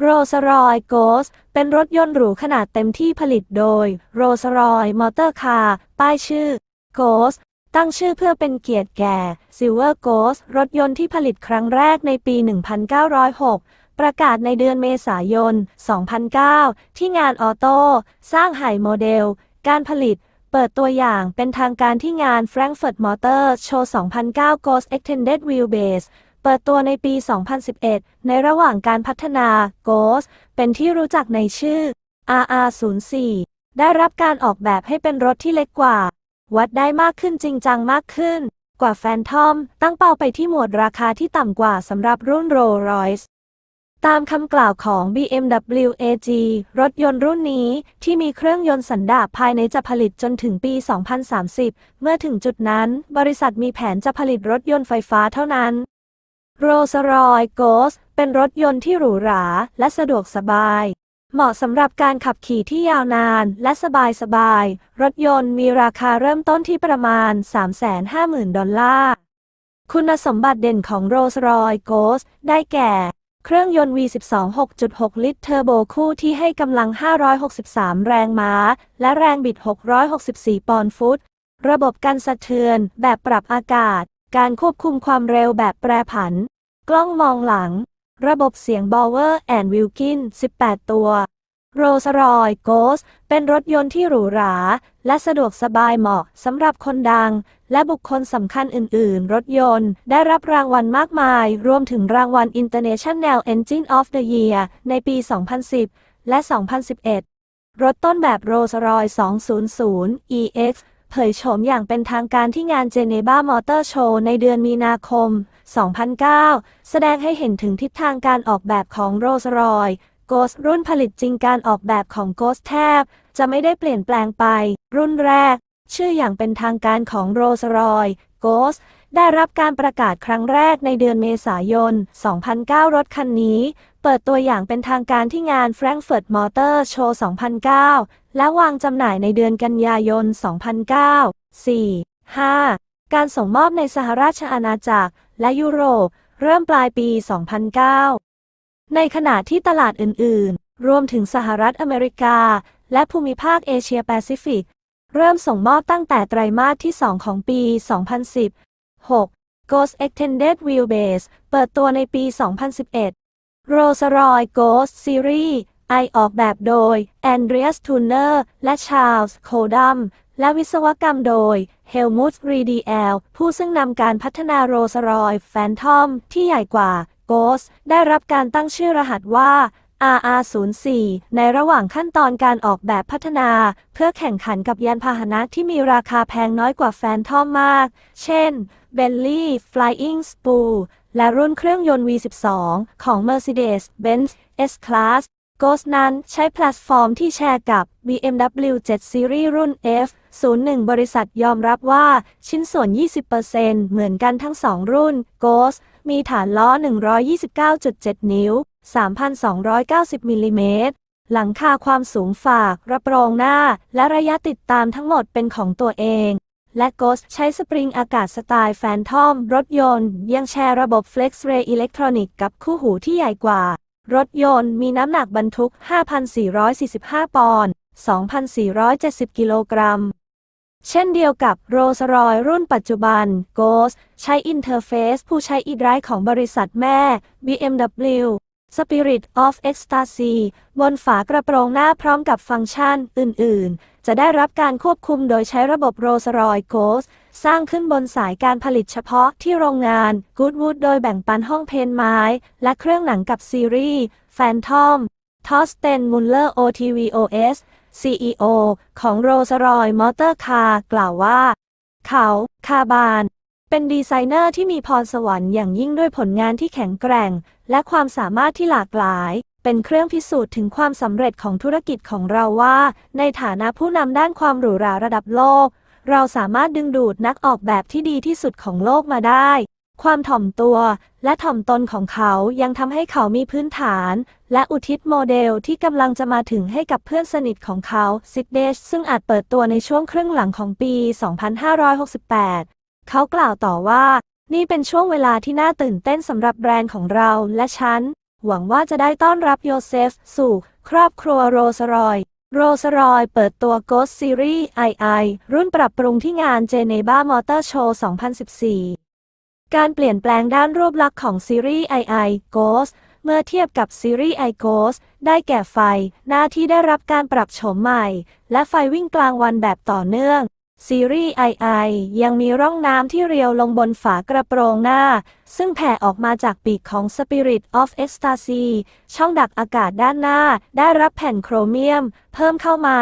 โรสรอยโกสเป็นรถยนต์หรูขนาดเต็มที่ผลิตโดยโรสรอยมอเตอร์คาร์ป้ายชื่อโกสตั้งชื่อเพื่อเป็นเกียรติแก่ซิลเวอร์โกสรถยนต์ที่ผลิตครั้งแรกในปี 1906 ประกาศในเดือนเมษายน 2009 ที่งานออโต้สร้างไห่โมเดล การผลิตเปิดตัวอย่างเป็นทางการที่งาน Frankfurt Motor Show 2009 Ghost Extended Wheelbase เปิดตัวในปี 2011 ในระหว่างการพัฒนา Ghost เป็นที่รู้จักในชื่อ RR04 ได้รับการออกแบบให้เป็นรถที่เล็กกว่า วัดได้มากขึ้นจริงจังมากขึ้น กว่าแฟนทอมตั้งเป้าไปที่หมวดราคาที่ต่ำกว่าสำหรับรุ่น Rolls-Royce ตามคำกล่าวของ BMW AG รถยนต์รุ่นนี้ที่มีเครื่องยนต์สันดาปภายในจะผลิตจนถึงปี 2030 เมื่อถึงจุดนั้น บริษัทมีแผนจะผลิตรถยนต์ไฟฟ้าเท่านั้นโรสรอยโกสเป็นรถยนต์ที่หรูหรา และสะดวกสบาย เหมาะสำหรับการขับขี่ที่ยาวนานและสบายสบาย รถยนต์มีราคาเริ่มต้นที่ประมาณ 350,000 ดอลลาร์ คุณสมบัติเด่นของโรสรอยโกสได้แก่ เครื่องยนต์ V12 6.6ลิตรเทอร์โบคู่ที่ให้กำลัง 563 แรงม้า และแรงบิด 664 ปอนด์ฟุต ระบบการสะเทือน แบบปรับอากาศ การควบคุมความเร็วแบบแปรผันกล้องมองหลัง ระบบเสียง Bower and Wilkin 18 ตัวโรสรอยโกสเป็นรถยนต์ที่หรูหรา และสะดวกสบายเหมาะสำหรับคนดัง และบุคคลสำคัญอื่นๆ รถยนต์ได้รับรางวัลมากมาย รวมถึงรางวัล International Engine of the Year ในปี 2010 และ 2011 รถต้นแบบโรสรอย200 EX เผยโฉมอย่างเป็นทางการที่งานเจเนบามอเตอร์โชว์ในเดือนมีนาคม 2009 แสดงให้เห็นถึงทิศทางการออกแบบของโรสรอย โกสรุ่นผลิตจริงการออกแบบของโกสแทบ จะไม่ได้เปลี่ยนแปลงไป รุ่นแรก ชื่ออย่างเป็นทางการของโรสรอย โกสได้รับการประกาศครั้งแรกในเดือนเมษายน 2009 รถคันนี้ เปิดตัวอย่างเป็นทางการที่งาน Frankfurt Motor Show 2009และวางจำหน่ายในเดือนกันยายน 2009 4 5 การส่งมอบในสหราชอาณาจักร และยุโรป เริ่มปลายปี 2009 ในขณะที่ตลาดอื่นๆ รวมถึงสหรัฐอเมริกา และภูมิภาคเอเชียแปซิฟิก เริ่มส่งมอบตั้งแต่ไตรมาสที่ 2 ของปี 2010 6. Ghost Extended Wheelbase เปิดตัวในปี 2011 Rolls-Royce Ghost Series a อออกแบบโดย Andreas Tunner และ Charles c o d u m และวิศวกรรมโดย Helmut r i d ี l ผู้ซึ่งนำการพัฒนาโรสรอยแฟนทอมที่ใหญ่กว่า Ghost ได้รับการตั้งชื่อรหัสว่า RR04 ในระหว่างขั้นตอนการออกแบบพัฒนา เพื่อแข่งขันกับยานพาหนะที่มีราคาแพงน้อยกว่าแฟนทอมมาก เช่น Bentley Flying Spur และรุ่นเครื่องยนต์ V12 ของ Mercedes-Benz S-Class Ghost นั้นใช้แพลตฟอร์มที่แชร์กับ BMW 7 Series รุ่น F 01บริษัทยอมรับว่า ชิ้นส่วน 20%เหมือนกันทั้ง 2 รุ่น Ghost มีฐานล้อ 129.7 นิ้ว 3,290 มิลลิเมตร หลังคาความสูงฝากกระโปรงหน้า และระยะติดตามทั้งหมดเป็นของตัวเอง และ Ghost ใช้สปริงอากาศสไตล์แฟนทอมรถยนต์ ยังแชร์ระบบ Flex Ray อิเล็กทรอนิกส์กับคู่หูที่ใหญ่กว่ารถยนต์มีน้ำหนักบรรทุก 5,445 ปอนด์2,470 กิโลกรัม เช่นเดียวกับโรลส์รอยรุ่นปัจจุบัน Ghost ใช้อินเทอร์เฟซผู้ใช้อีดไรของบริษัทแม่ BMW Spirit of Ecstasy บนฝากระโปรงหน้าพร้อมกับฟังก์ชันอื่น ๆ จะได้รับการควบคุมโดยใช้ระบบโรลส์รอย c e Ghost สร้างขึ้นบนสายการผลิตเฉพาะที่โรงงาน Goodwood โดยแบ่งปันห้องเพนไม้ และเครื่องหนังกับซีรีส์ Phantom ทอสเตนมุลเลอร์ OTVOS CEO ของโรสรอยมอเตอร์คาร์กล่าวว่า เขา คาบาน เป็นดีไซเนอร์ที่มีพรสวรรค์อย่างยิ่งด้วยผลงานที่แข็งแกร่ง และความสามารถที่หลากหลาย เป็นเครื่องพิสูจน์ถึงความสำเร็จของธุรกิจของเราว่า ในฐานะผู้นำด้านความหรูหราระดับโลกเราสามารถดึงดูดนักออกแบบที่ดีที่สุดของโลกมาได้ ความถ่อมตัวและถ่อมตนของเขายังทำให้เขามีพื้นฐาน และอุทิศโมเดลที่กำลังจะมาถึงให้กับเพื่อนสนิทของเขาซิดเดชซึ่งอาจเปิดตัวในช่วงครึ่งหลังของปี 2568 เขากล่าวต่อว่า นี่เป็นช่วงเวลาที่น่าตื่นเต้นสำหรับแบรนด์ของเราและฉัน หวังว่าจะได้ต้อนรับโยเซฟสู่ครอบครัวโรสรอยโรสรอยเปิดตัว Ghost Series II รุ่นปรับปรุงที่งาน Geneva Motor Show 2014 การเปลี่ยนแปลงด้านรูปลักษณ์ของซีรีส์ II Ghost เมื่อเทียบกับซีรีส์ I Ghost ได้แก่ไฟ หน้าที่ได้รับการปรับโฉมใหม่ และไฟวิ่งกลางวันแบบต่อเนื่องซีรีส์ไอไอยังมีร่องน้ำที่เรียวลงบนฝากระโปรงหน้า ซึ่งแผ่ออกมาจากปีกของ Spirit of Ecstasy ช่องดักอากาศด้านหน้า ได้รับแผ่นโครเมียม เพิ่มเข้ามา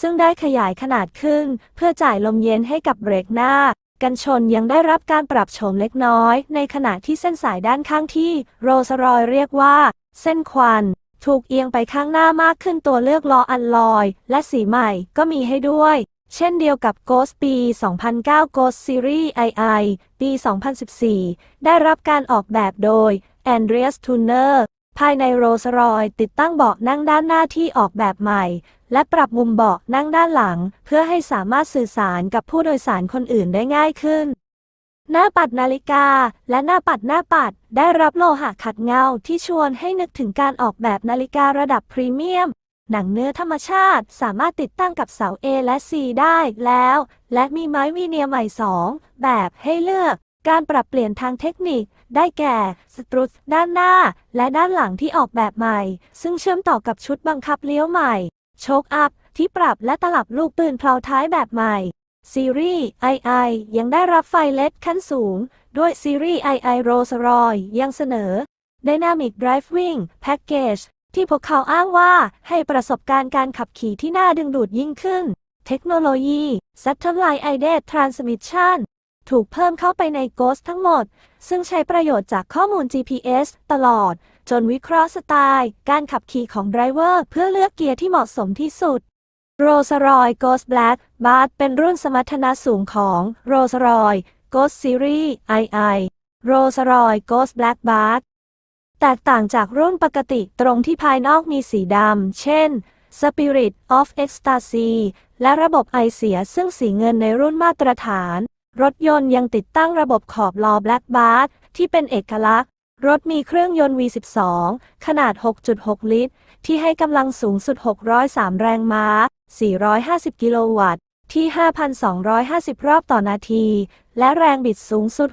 ซึ่งได้ขยายขนาดขึ้น เพื่อจ่ายลมเย็นให้กับเบรกหน้า กันชนยังได้รับการปรับโฉมเล็กน้อย ในขณะที่เส้นสายด้านข้างที่โรสรอยเรียกว่า เส้นควัน ถูกเอียงไปข้างหน้ามากขึ้นตัวเลือกล้ออันลอย และสีใหม่ก็มีให้ด้วยเช่นเดียวกับ Ghost ปี 2009 Ghost Series II ปี 2014 ได้รับการออกแบบโดย Andreas Tuner ภายในโรสรอยติดตั้งเบาะนั่งด้านหน้าที่ออกแบบใหม่ และปรับมุมเบาะนั่งด้านหลัง เพื่อให้สามารถสื่อสารกับผู้โดยสารคนอื่นได้ง่ายขึ้น หน้าปัดนาฬิกาและหน้าปัดหน้าปัดได้รับโลหะขัดเงาที่ชวนให้นึกถึงการออกแบบนาฬิการะดับพรีเมียมหนังเนื้อธรรมชาติสามารถติดตั้งกับเสา A และ C ได้แล้ว และมีไม้วีเนียใหม่ 2 แบบให้เลือก การปรับเปลี่ยนทางเทคนิค ได้แก่ สตรุตด้านหน้า และด้านหลังที่ออกแบบใหม่ ซึ่งเชื่อมต่อกับชุดบังคับเลี้ยวใหม่โชคอัพ ที่ปรับและตลับลูกปืนเพลาท้ายแบบใหม่ ซีรีส์ II ยังได้รับไฟเลดขั้นสูง ด้วยซีรีส์ II Rolls Royce ยังเสนอ Dynamic Driving Package ที่พวกเขาอ้างว่าให้ประสบการณ์การขับขี่ที่น่าดึงดูดยิ่งขึ้น เทคโนโลยี Satellite Aided Transmission ถูกเพิ่มเข้าไปใน Ghost ทั้งหมด ซึ่งใช้ประโยชน์จากข้อมูล GPS ตลอด จนวิเคราะห์สไตล์ การขับขี่ของไดรเวอร์เพื่อเลือกเกียร์ที่เหมาะสมที่สุด r o l l s r o y c e Ghost Black b a r เป็นรุ่นสมรรถนะสูงของ r o l l s r o y c e Ghost Series II r o l l s r o y c e Ghost Black b a r แตกต่างจากรุ่นปกติตรงที่ภายนอกมีสีดำ เช่น Spirit of Ecstasy และระบบไอเสียซึ่งสีเงินในรุ่นมาตรฐาน รถยนต์ยังติดตั้งระบบขอบล้อ Black Bar ที่เป็นเอกลักษณ์ รถมีเครื่องยนต์ V12 ขนาด 6.6 ลิตร ที่ให้กำลังสูงสุด 603 แรงม้า 450 กิโลวัตต์ ที่ 5,250 รอบต่อนาที และแรงบิดสูงสุด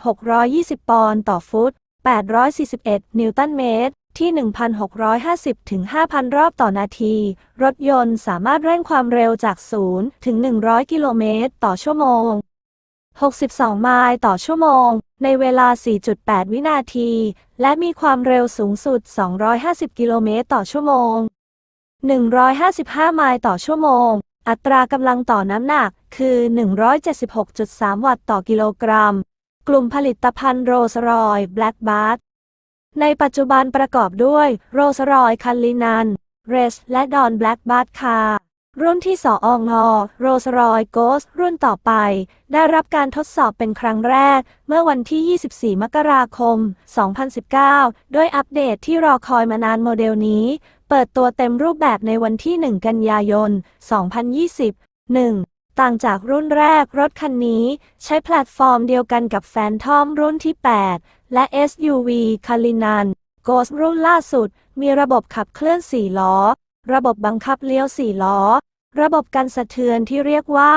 620 ปอนด์ต่อฟุต841 นิวตันเมตร ที่ 1,650 ถึง 5,000 รอบต่อนาที รถยนต์สามารถเร่งความเร็วจาก 0 ถึง 100 กิโลเมตร ต่อชั่วโมง 62 ไมล์ต่อชั่วโมง ในเวลา 4.8 วินาที และมีความเร็วสูงสุด 250 กิโลเมตรต่อชั่วโมง 155ไมล์ต่อชั่วโมง อัตรากำลังต่อน้ำหนักคือ 176.3 วัตต์ต่อกิโลกรัมกลุ่มผลิตภัณฑ์โรสรอยแบล็กบัสในปัจจุบันประกอบด้วย โรสรอยคันลินันเรส และดอนแบล็กบัสคารุ่นที่สองอโรสรอยโกส รุ่นต่อไป ได้รับการทดสอบเป็นครั้งแรก เมื่อวันที่ 24 มกราคม 2019 ด้วยอัปเดตที่รอคอยมานานโมเดลนี้ เปิดตัวเต็มรูปแบบในวันที่ 1 กันยายน 2 0 2 1ต่างจากรุ่นแรกรถคันนี้ ใช้แพลตฟอร์มเดียวกันกับแฟนทอมรุ่นที่ 8 และ SUV คา n ินันโกสรุ่นล่าสุด มีระบบขับเคลื่อน 4 ล้อ ระบบบังคับเลี้ยว 4 ล้อ ระบบกันสะเทือนที่เรียกว่า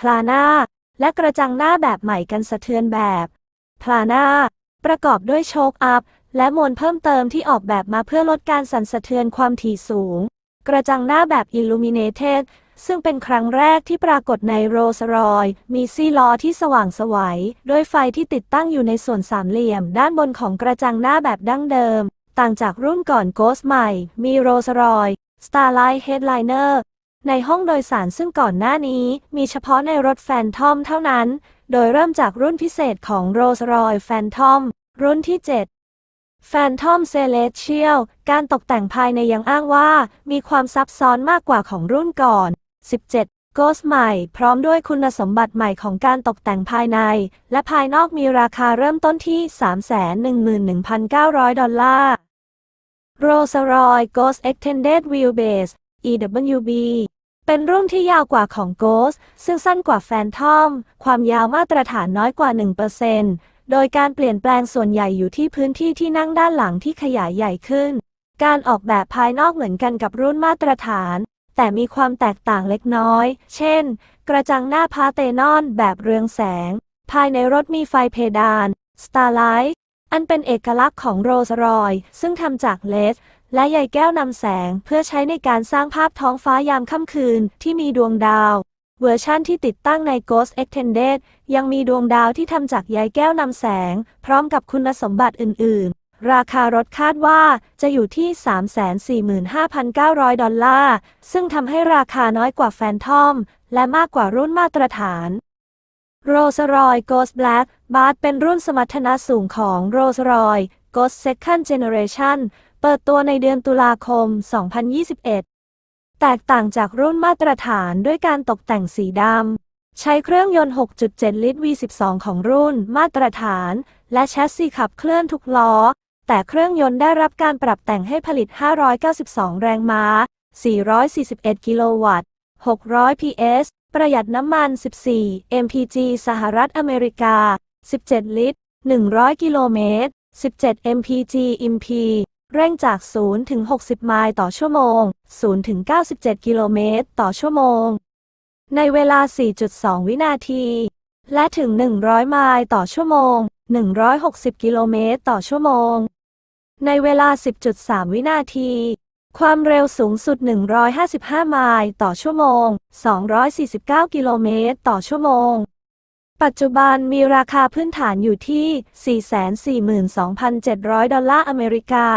พลานาและกระจังหน้าแบบใหม่กันสะเทือนแบบพลานาประกอบด้วยโชคอัพ และมวลเพิ่มเติมที่ออกแบบมาเพื่อลดการสั่นสะเทือนความถี่สูงกระจังหน้าแบบอิลูมิเนเต็ดซึ่งเป็นครั้งแรกที่ปรากฏในโรลส์รอย มีซี่ล้อที่สว่างสวยด้วยไฟที่ติดตั้งอยู่ในส่วนสามเหลี่ยมด้านบนของกระจังหน้าแบบดั้งเดิม ต่างจากรุ่นก่อนโกสใหม่ มีโรลส์รอย Starlight Headliner ในห้องโดยสารซึ่งก่อนหน้านี้ มีเฉพาะในรถแฟนทอมเท่านั้น โดยเริ่มจากรุ่นพิเศษของโรลส์รอยแฟนทอมรุ่นที่7 Phantom Celestial การตกแต่งภายในยังอ้างว่า มีความซับซ้อนมากกว่าของรุ่นก่อน 17. โกสใหม่พร้อมด้วยคุณสมบัติใหม่ของการตกแต่งภายใน และภายนอกมีราคาเริ่มต้นที่ 311,900 ดอลลาร์ Rolls Royce Ghost Extended Wheelbase EWB เป็นรุ่นที่ยาวกว่าของ Ghost ซึ่งสั้นกว่า Phantom ความยาวมาตรฐานน้อยกว่า 1%โดยการเปลี่ยนแปลงส่วนใหญ่อยู่ที่พื้นที่ที่นั่งด้านหลังที่ขยายใหญ่ขึ้น การออกแบบภายนอกเหมือนกันกับรุ่นมาตรฐานแต่มีความแตกต่างเล็กน้อย เช่น กระจังหน้าพาเตนอนแบบเรืองแสง ภายในรถมีไฟเพดาน Starlight อันเป็นเอกลักษณ์ของโรสรอย ซึ่งทำจากเลส และใยแก้วนำแสง เพื่อใช้ในการสร้างภาพท้องฟ้ายามค่ำคืนที่มีดวงดาว เวอร์ชั่นที่ติดตั้งใน Ghost Extended ยังมีดวงดาวที่ทำจากใยแก้วนำแสง พร้อมกับคุณสมบัติอื่นๆราคารถคาดว่าจะอยู่ที่ 345,900 ดอลลาร์ ซึ่งทำให้ราคาน้อยกว่าแฟนทอมและมากกว่ารุ่นมาตรฐานโรสรอยโกสแบล็กบาร์เป็นรุ่นสมรรถนะสูงของโรสรอยโกสเซคันเจเนเรชันเปิดตัวในเดือนตุลาคม 2021 แตกต่างจากรุ่นมาตรฐานด้วยการตกแต่งสีดำใช้เครื่องยนต์ 6.7 ลิตร V12 ของรุ่นมาตรฐาน และแชสซีขับเคลื่อนทุกล้อแต่เครื่องยนต์ได้รับการปรับแต่งให้ผลิต 592 แรงม้า 441 กิโลวัตต์ 600 PS ประหยัดน้ำมัน 14 mpg สหรัฐอเมริกา 17 ลิตร 100 กิโลเมตร 17 mpg MP เร่งจาก0ถึง60 ไมล์ต่อชั่วโมง0ถึง97 กิโลเมตรต่อชั่วโมง ในเวลา 4.2 วินาที และถึง 100 ไมล์ต่อชั่วโมง 160 กิโลเมตรต่อชั่วโมงในเวลา 10.3 วินาที ความเร็วสูงสุด 155 ไมล์ ต่อชั่วโมง 249 กิโลเมตร ต่อชั่วโมง ปัจจุบันมีราคาพื้นฐานอยู่ที่ 442,700 ดอลลาร์ อเมริกา